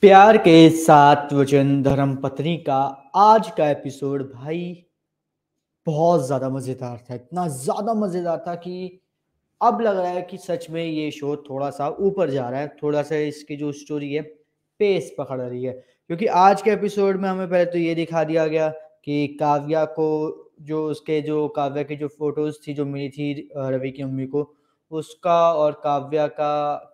प्यार के साथ वचन धर्म पत्नी का आज का एपिसोड भाई बहुत ज़्यादा मज़ेदार था इतना ज़्यादा मज़ेदार था कि अब लग रहा है कि सच में ये शो थोड़ा सा ऊपर जा रहा है थोड़ा सा इसकी जो स्टोरी है पेस पकड़ रही है क्योंकि आज के एपिसोड में हमें पहले तो ये दिखा दिया गया कि काव्या को जो उसके जो काव्या की जो फोटोज़ थी जो मिली थी रवि की मम्मी को उसका और काव्या का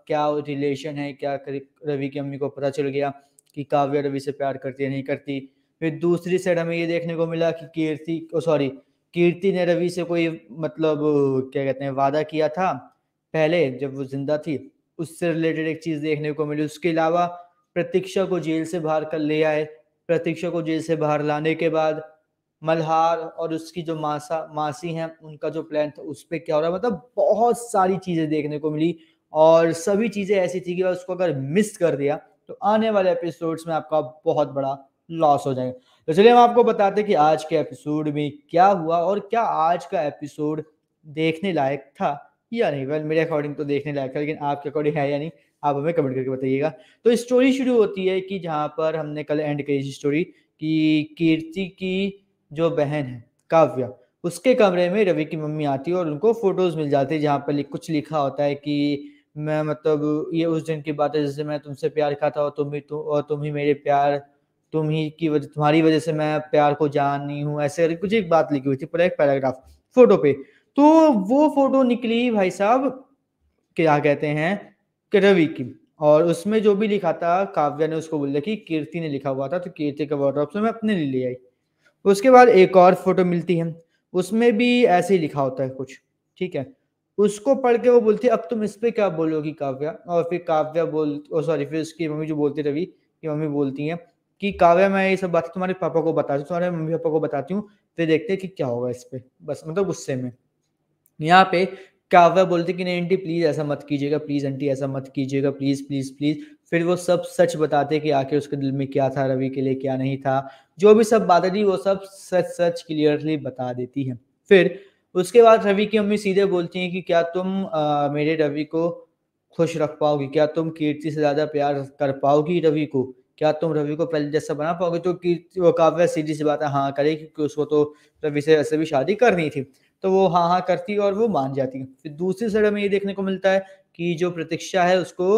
क्या रिलेशन है क्या रवि की अम्मी को पता चल गया कि काव्या रवि से प्यार करती है नहीं करती फिर दूसरी साइड हमें ये देखने को मिला कि कीर्ति सॉरी कीर्ति ने रवि से कोई मतलब क्या कहते हैं वादा किया था पहले जब वो जिंदा थी उससे रिलेटेड एक चीज देखने को मिली उसके अलावा प्रतीक्षा को जेल से बाहर कर ले आए प्रतीक्षा को जेल से बाहर लाने के बाद मल्हार और उसकी जो मासा मासी हैं उनका जो प्लान था उस पर क्या हो रहा है मतलब बहुत सारी चीज़ें देखने को मिली और सभी चीज़ें ऐसी थी कि उसको अगर मिस कर दिया तो आने वाले एपिसोड्स में आपका बहुत बड़ा लॉस हो जाएगा तो चलिए हम आपको बताते हैं कि आज के एपिसोड में क्या हुआ और क्या आज का एपिसोड देखने लायक था या नहीं वेल मेरे अकॉर्डिंग तो देखने लायक था लेकिन आपके अकॉर्डिंग है या नहीं आप हमें कमेंट करके बताइएगा तो स्टोरी शुरू होती है कि जहाँ पर हमने कल एंड करी स्टोरी की कीर्ति की जो बहन है काव्य उसके कमरे में रवि की मम्मी आती है और उनको फोटोज मिल जाती है जहाँ पर कुछ लिखा होता है कि मैं मतलब ये उस दिन की बात है जिससे मैं तुमसे प्यार रखा था और तुम ही तुम तो, और तुम ही मेरे प्यार तुम ही की वजह तुम्हारी वजह से मैं प्यार को नहीं हूँ ऐसे करके कुछ एक बात लिखी हुई थी पूरा एक पैराग्राफ फोटो पे तो वो फोटो निकली भाई साहब क्या कहते हैं कि रवि की और उसमें जो भी लिखा था काव्या ने उसको बोल दिया कि कीर्ति ने लिखा हुआ था तो कीर्ति का वाटर ऑप्शन मैं अपने लिए ले आई उसके बाद एक और फोटो मिलती है उसमें भी ऐसे ही लिखा होता है कुछ ठीक है उसको पढ़ के वो बोलती है अब तुम इस पे क्या बोलोगी काव्या और फिर काव्या बोल सॉरी फिर उसकी मम्मी जो बोलती रवि की मम्मी बोलती है कि काव्या मैं ये सब बात तुम्हारे पापा को बताती हूँ तुम्हारे मम्मी पापा को बताती हूँ फिर देखते हैं कि क्या होगा इस पर बस मतलब गुस्से में यहाँ पे काव्या बोलती कि नहीं आंटी प्लीज ऐसा मत कीजिएगा प्लीज आंटी ऐसा मत कीजिएगा प्लीज प्लीज प्लीज फिर वो सब सच बताते कि आखिर उसके दिल में क्या था रवि के लिए क्या नहीं था जो भी सब बातें थी वो सब सच सच क्लियरली बता देती है फिर उसके बाद रवि की मम्मी सीधे बोलती हैं कि क्या तुम आ, मेरे रवि को खुश रख पाओगी क्या तुम कीर्ति से ज़्यादा प्यार कर पाओगी रवि को क्या तुम रवि को पहले जैसा बना पाओगे तो कीर्ति वो काव्य सीधी सी बात है हाँ करेगी क्योंकि उसको तो रवि से वैसे भी शादी करनी थी तो वो हाँ हाँ करती और वो मान जाती फिर दूसरी साइड हमें ये देखने को मिलता है कि जो प्रतीक्षा है उसको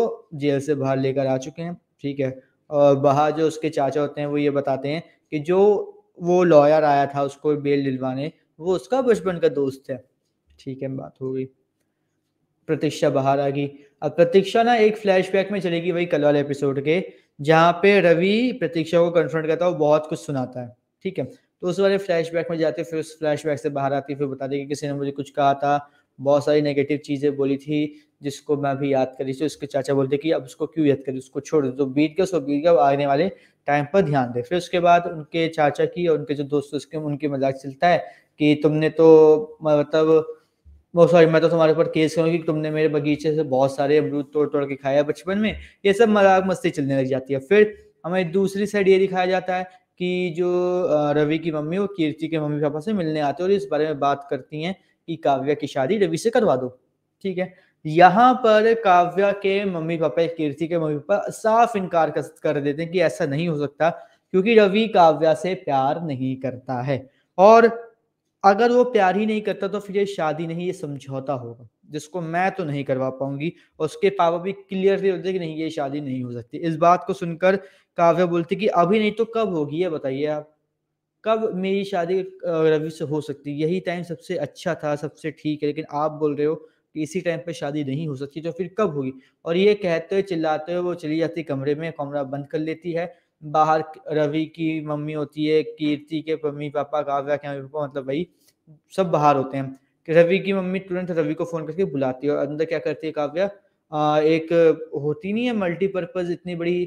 जेल से बाहर लेकर आ चुके हैं ठीक है और बाहर जो उसके चाचा होते हैं वो ये बताते हैं कि जो वो लॉयर आया था उसको बेल दिलवाने वो उसका बचपन का दोस्त है ठीक है बात हो गई प्रतीक्षा बाहर आ गई अब प्रतीक्षा ना एक फ्लैशबैक में चलेगी वही कल वाले एपिसोड के जहाँ पे रवि प्रतीक्षा को कन्फ्रंट करता है वो बहुत कुछ सुनाता है ठीक है तो उस वाले फ्लैशबैक में जाते फिर उस फ्लैशबैक से बाहर आती फिर बताती कि किसी ने मुझे कुछ कहा था बहुत सारी नेगेटिव चीज़ें बोली थी जिसको मैं भी याद करी थी उसके चाचा बोलते कि अब उसको क्यों याद करी उसको छोड़ दो तो बीत गया उसको बीत गया आने वाले टाइम पर ध्यान दे फिर उसके बाद उनके चाचा की और उनके जो दोस्त उसके उनकी मजाक चलता है कि तुमने तो मतलब वो सॉरी मैं तो तुम्हारे ऊपर केस करूँ कि तुमने मेरे बगीचे से बहुत सारे अमरूद तोड़ तोड़ के खाया बचपन में ये सब मजाक मस्ती चलने लग जाती है फिर हमें दूसरी साइड ये दिखाया जाता है कि जो रवि की मम्मी वो कीर्ति के मम्मी पापा से मिलने आते हैं और इस बारे में बात करती हैं कि काव्या की शादी रवि से करवा दो ठीक है यहाँ पर काव्या के मम्मी पापा कीर्ति के मम्मी पापा साफ इनकार कर देते हैं कि ऐसा नहीं हो सकता क्योंकि रवि काव्या से प्यार नहीं करता है और अगर वो प्यार ही नहीं करता तो फिर ये शादी नहीं ये समझौता होगा जिसको मैं तो नहीं करवा पाऊंगी उसके पापा भी क्लियरली बोलते कि नहीं ये शादी नहीं हो सकती इस बात को सुनकर काव्या बोलती कि अभी नहीं तो कब होगी ये बताइए आप कब मेरी शादी रवि से हो सकती यही टाइम सबसे अच्छा था सबसे ठीक है लेकिन आप बोल रहे हो कि इसी टाइम पे शादी नहीं हो सकती तो फिर कब होगी और ये कहते हुए चिल्लाते हुए वो चली जाती कमरे में कमरा बंद कर लेती है बाहर रवि की मम्मी होती है कीर्ति के मम्मी पापा काव्या क्या पापा मतलब भाई सब बाहर होते हैं कि रवि की मम्मी तुरंत रवि को फोन करके बुलाती है और अंदर क्या करती है काव्या आ, एक होती नहीं है मल्टीपर्पज इतनी बड़ी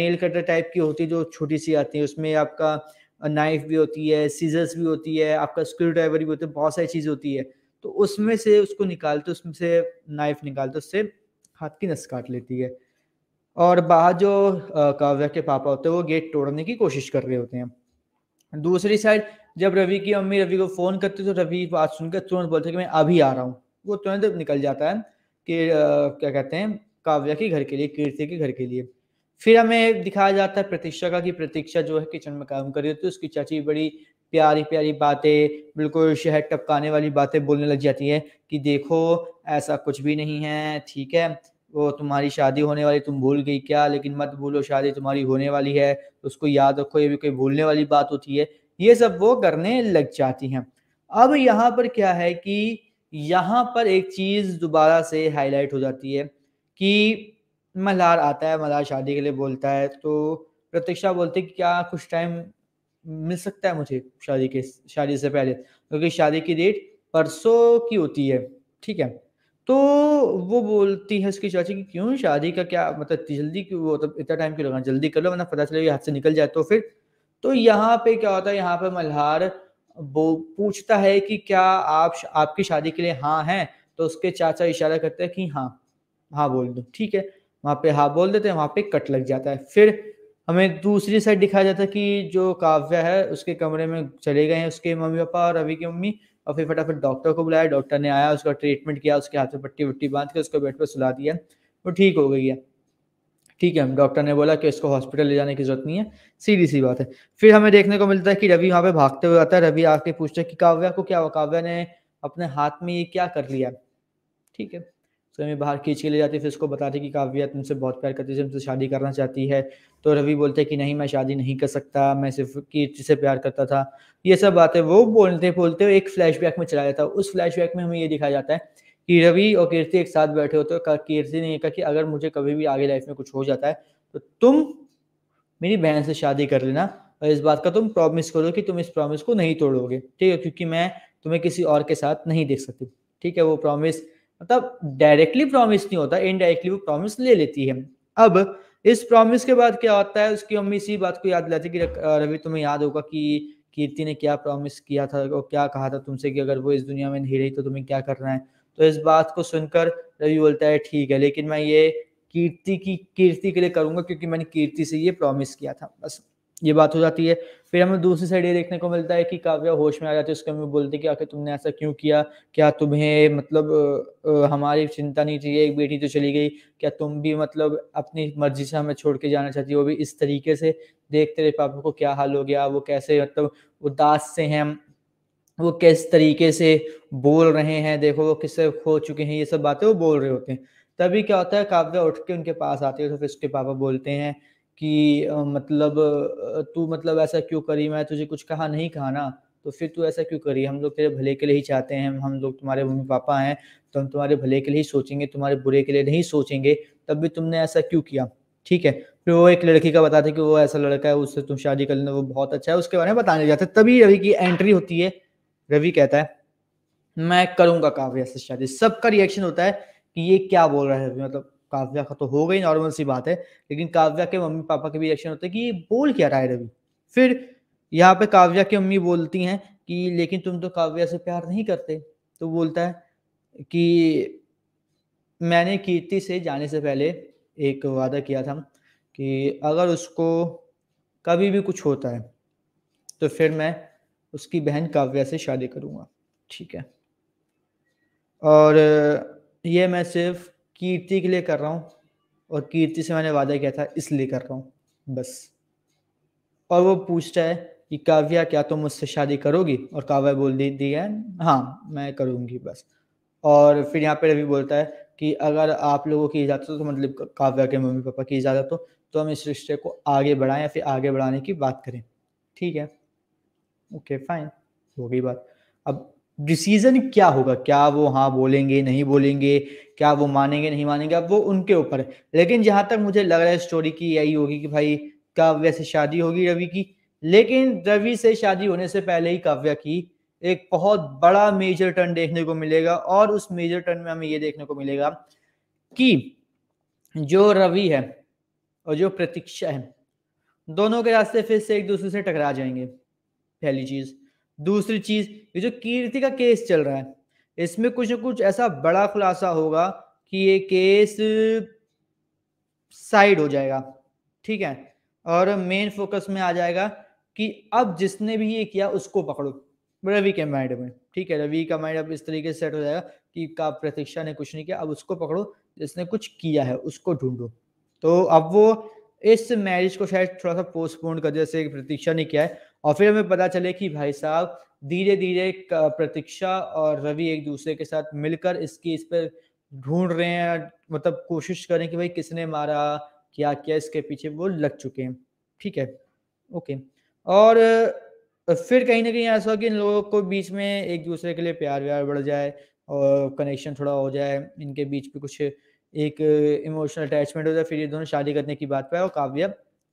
नेल कटर टाइप की होती है जो छोटी सी आती है उसमें आपका नाइफ भी होती है सीजर्स भी होती है आपका स्क्रू ड्राइवर भी होता है बहुत सारी चीज़ होती है तो उसमें से उसको निकालते उसमें से नाइफ निकालते उससे हाथ की नस काट लेती है और बाहर जो काव्या के पापा होते हैं वो गेट तोड़ने की कोशिश कर रहे होते हैं दूसरी साइड जब रवि की मम्मी रवि को फोन करती तो रवि बात सुनकर तुरंत बोलते कि मैं अभी आ रहा हूँ वो तुरंत निकल जाता है कि क्या कहते हैं काव्या के घर के लिए कीर्ति के घर के लिए फिर हमें दिखाया जाता है प्रतीक्षा का कि प्रतीक्षा जो है किचन में काम कर रही होती है उसकी चाची बड़ी प्यारी प्यारी बातें बिल्कुल शहर टपकाने वाली बातें बोलने लग जाती है कि देखो ऐसा कुछ भी नहीं है ठीक है वो तुम्हारी शादी होने वाली तुम भूल गई क्या लेकिन मत भूलो शादी तुम्हारी होने वाली है उसको याद रखो ये भी कोई भूलने वाली बात होती है ये सब वो करने लग जाती हैं अब यहाँ पर क्या है कि यहाँ पर एक चीज़ दोबारा से हाईलाइट हो जाती है कि मल्हार आता है मल्हार शादी के लिए बोलता है तो प्रतीक्षा बोलती है कि क्या कुछ टाइम मिल सकता है मुझे शादी के शादी से पहले क्योंकि शादी की डेट परसों की होती है ठीक है तो वो बोलती है उसकी चाची कि क्यों शादी का क्या मतलब इतनी जल्दी क्यों वो मतलब इतना टाइम क्यों लगाना जल्दी कर लो वरना पता चले हाथ से निकल जाए तो फिर तो यहाँ पे क्या होता है यहाँ पे मल्हार वो पूछता है कि क्या आप आपकी शादी के लिए हाँ हैं तो उसके चाचा इशारा करते हैं कि हाँ हाँ बोल दो ठीक है वहाँ पे हाँ बोल देते हैं वहाँ पे कट लग जाता है फिर हमें दूसरी साइड दिखाया जाता है कि जो काव्या है उसके कमरे में चले गए हैं उसके मम्मी पापा और रवि की मम्मी और फिर फटाफट डॉक्टर को बुलाया डॉक्टर ने आया उसका ट्रीटमेंट किया उसके हाथ में पट्टी वट्टी बांध के उसको बेड पर सुला दिया वो ठीक हो गई है ठीक है डॉक्टर ने बोला कि इसको हॉस्पिटल ले जाने की जरूरत नहीं है सीधी सी बात है फिर हमें देखने को मिलता है कि रवि वहाँ पे भागते हुए आता है रवि आके पूछता है कि काव्या को क्या हुआ काव्या ने अपने हाथ में ये क्या कर लिया ठीक है उसे हमें बाहर खींच के ले जाती फिर उसको बताती कि काव्या तुमसे बहुत प्यार करती है तुमसे शादी करना चाहती है तो रवि बोलते कि नहीं मैं शादी नहीं कर सकता मैं सिर्फ कीर्ति से प्यार करता था ये सब बातें वो बोलते बोलते एक फ्लैश में चला जाता है उस फ्लैश में हमें ये दिखाया जाता है कि रवि और कीर्ति एक साथ बैठे होते हैं कीर्ति ने कहा कि अगर मुझे कभी भी आगे लाइफ में कुछ हो जाता है तो तुम मेरी बहन से शादी कर लेना और इस बात का तुम प्रॉमिस करो कि तुम इस प्रॉमिस को नहीं तोड़ोगे ठीक है क्योंकि मैं तुम्हें किसी और के साथ नहीं देख सकती ठीक है वो प्रॉमिस मतलब डायरेक्टली प्रॉमिस नहीं होता इनडायरेक्टली वो प्रॉमिस ले लेती है अब इस प्रॉमिस के बाद क्या होता है उसकी मम्मी इसी बात को याद दिलाती है कि रवि तुम्हें याद होगा कि कीर्ति ने क्या प्रॉमिस किया था और क्या कहा था तुमसे कि अगर वो इस दुनिया में नहीं रही तो तुम्हें क्या करना है तो इस बात को सुनकर रवि बोलता है ठीक है लेकिन मैं ये कीर्ति की कीर्ति के लिए करूंगा क्योंकि मैंने कीर्ति से ये प्रॉमिस किया था बस ये बात हो जाती है फिर हमें दूसरी साइड ये देखने को मिलता है कि काव्या होश में आ जाती है उसके हमें बोलती है कि आखिर तुमने ऐसा क्यों किया क्या तुम्हें मतलब हमारी चिंता नहीं चाहिए एक बेटी तो चली गई क्या तुम भी मतलब अपनी मर्जी से हमें छोड़ के जाना चाहती हो भी इस तरीके से देखते रहे पापा को क्या हाल हो गया वो कैसे मतलब उदास से हैं वो किस तरीके से बोल रहे हैं देखो वो किससे खो चुके हैं ये सब बातें वो बोल रहे होते हैं तभी क्या होता है काव्या उठ के उनके पास आती है तो फिर उसके पापा बोलते हैं कि मतलब तू मतलब ऐसा क्यों करी मैं तुझे कुछ कहा नहीं कहा ना तो फिर तू ऐसा क्यों करी हम लोग तेरे भले के लिए ही चाहते हैं हम लोग तुम्हारे मम्मी पापा हैं तो हम तुम्हारे भले के लिए ही सोचेंगे तुम्हारे बुरे के लिए नहीं सोचेंगे तब भी तुमने ऐसा क्यों किया ठीक है फिर वो एक लड़की का बताते कि वो ऐसा लड़का है उससे तुम शादी कर लेना वो बहुत अच्छा है उसके बारे में बताने जाते तभी रवि की एंट्री होती है रवि कहता है मैं करूंगा काव्या से शादी सबका रिएक्शन होता है कि ये क्या बोल रहा है मतलब काव्या का तो हो गई नॉर्मल सी बात है लेकिन काव्या के मम्मी पापा के भी रिएक्शन होते हैं कि ये बोल क्या रहा है रवि फिर यहाँ पे काव्या की मम्मी बोलती हैं कि लेकिन तुम तो काव्या से प्यार नहीं करते तो बोलता है कि मैंने कीर्ति से जाने से पहले एक वादा किया था कि अगर उसको कभी भी कुछ होता है तो फिर मैं उसकी बहन काव्या से शादी करूँगा ठीक है और ये मैं सिर्फ कीर्ति के लिए कर रहा हूँ और कीर्ति से मैंने वादा किया था इसलिए कर रहा हूँ बस और वो पूछता है कि काव्या क्या तुम तो मुझसे शादी करोगी और काव्या बोल दी दी है हाँ मैं करूँगी बस और फिर यहाँ पे रवि बोलता है कि अगर आप लोगों की इजाज़त हो तो मतलब काव्या के मम्मी पापा की इजाज़त हो तो हम इस रिश्ते को आगे बढ़ाएं या फिर आगे बढ़ाने की बात करें ठीक है ओके फाइन हो गई बात अब डिसीजन क्या होगा क्या वो हाँ बोलेंगे नहीं बोलेंगे क्या वो मानेंगे नहीं मानेंगे अब वो उनके ऊपर है लेकिन जहां तक मुझे लग रहा है स्टोरी की यही होगी कि भाई काव्य से शादी होगी रवि की लेकिन रवि से शादी होने से पहले ही काव्या की एक बहुत बड़ा मेजर टर्न देखने को मिलेगा और उस मेजर टर्न में हमें ये देखने को मिलेगा कि जो रवि है और जो प्रतीक्षा है दोनों के रास्ते फिर से एक दूसरे से टकरा जाएंगे पहली चीज दूसरी चीज ये जो कीर्ति का केस चल रहा है इसमें कुछ ना कुछ ऐसा बड़ा खुलासा होगा कि ये केस साइड हो जाएगा ठीक है और मेन फोकस में आ जाएगा कि अब जिसने भी ये किया उसको पकड़ो रवि के माइंड में ठीक है रवि का माइंड अब इस तरीके से सेट हो जाएगा कि का प्रतीक्षा ने कुछ नहीं किया अब उसको पकड़ो जिसने कुछ किया है उसको ढूंढो तो अब वो इस मैरिज को शायद थोड़ा सा पोस्टपोन कर जैसे प्रतीक्षा ने किया है और फिर हमें पता चले कि भाई साहब धीरे धीरे प्रतीक्षा और रवि एक दूसरे के साथ मिलकर इसकी इस पर ढूंढ रहे हैं मतलब कोशिश करें कि भाई किसने मारा क्या क्या इसके पीछे वो लग चुके हैं ठीक है ओके और फिर कहीं ना कहीं ऐसा हो कि इन लोगों को बीच में एक दूसरे के लिए प्यार व्यार बढ़ जाए और कनेक्शन थोड़ा हो जाए इनके बीच में कुछ एक इमोशनल अटैचमेंट हो जाए फिर ये दोनों शादी करने की बात पर और काव्य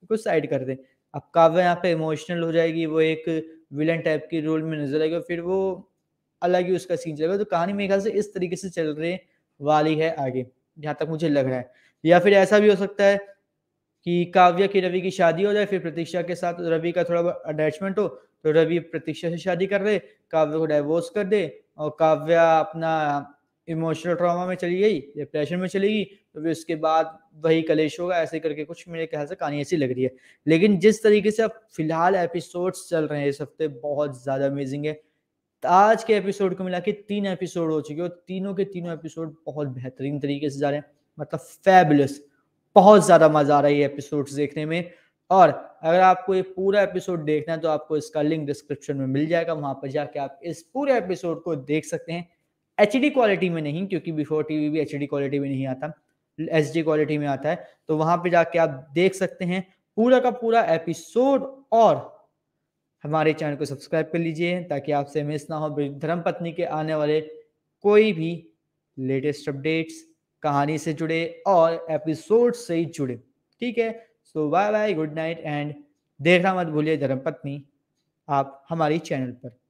कुछ साइड कर दें अब काव्या यहाँ पे इमोशनल हो जाएगी वो एक विलन टाइप की रोल में नजर आएगी फिर वो अलग ही उसका सीन चलेगा तो कहानी मेरे ख्याल से इस तरीके से चल रही वाली है आगे जहाँ तक मुझे लग रहा है या फिर ऐसा भी हो सकता है कि काव्या की रवि की शादी हो जाए फिर प्रतीक्षा के साथ रवि का थोड़ा बहुत अटैचमेंट हो तो रवि प्रतीक्षा से शादी कर रहे काव्या को डाइवोर्स कर दे और काव्या अपना इमोशनल ट्रामा में चली गई डिप्रेशन में चली गई तो फिर उसके बाद वही कलेश होगा ऐसे करके कुछ मेरे ख्याल से कहानी ऐसी लग रही है लेकिन जिस तरीके से अब फिलहाल एपिसोड्स चल रहे हैं इस हफ्ते बहुत ज़्यादा अमेजिंग है आज के एपिसोड को मिला के तीन एपिसोड हो चुके और तीनों के तीनों एपिसोड बहुत बेहतरीन तरीके से जा रहे हैं मतलब फेबुलस बहुत ज़्यादा मज़ा आ रहा है ये एपिसोड देखने में और अगर आपको ये पूरा एपिसोड देखना है तो आपको इसका लिंक डिस्क्रिप्शन में मिल जाएगा वहां पर जाके आप इस पूरे एपिसोड को देख सकते हैं एच क्वालिटी में नहीं क्योंकि बिफोर टीवी भी एच क्वालिटी में नहीं आता एच क्वालिटी में आता है तो वहां पे जाके आप देख सकते हैं पूरा का पूरा एपिसोड और हमारे चैनल को सब्सक्राइब कर लीजिए ताकि आपसे मिस ना हो धर्म पत्नी के आने वाले कोई भी लेटेस्ट अपडेट्स कहानी से जुड़े और एपिसोड से ही जुड़े ठीक है so bye bye good night and देखना मत भूलिए धर्म पत्नी आप हमारी चैनल पर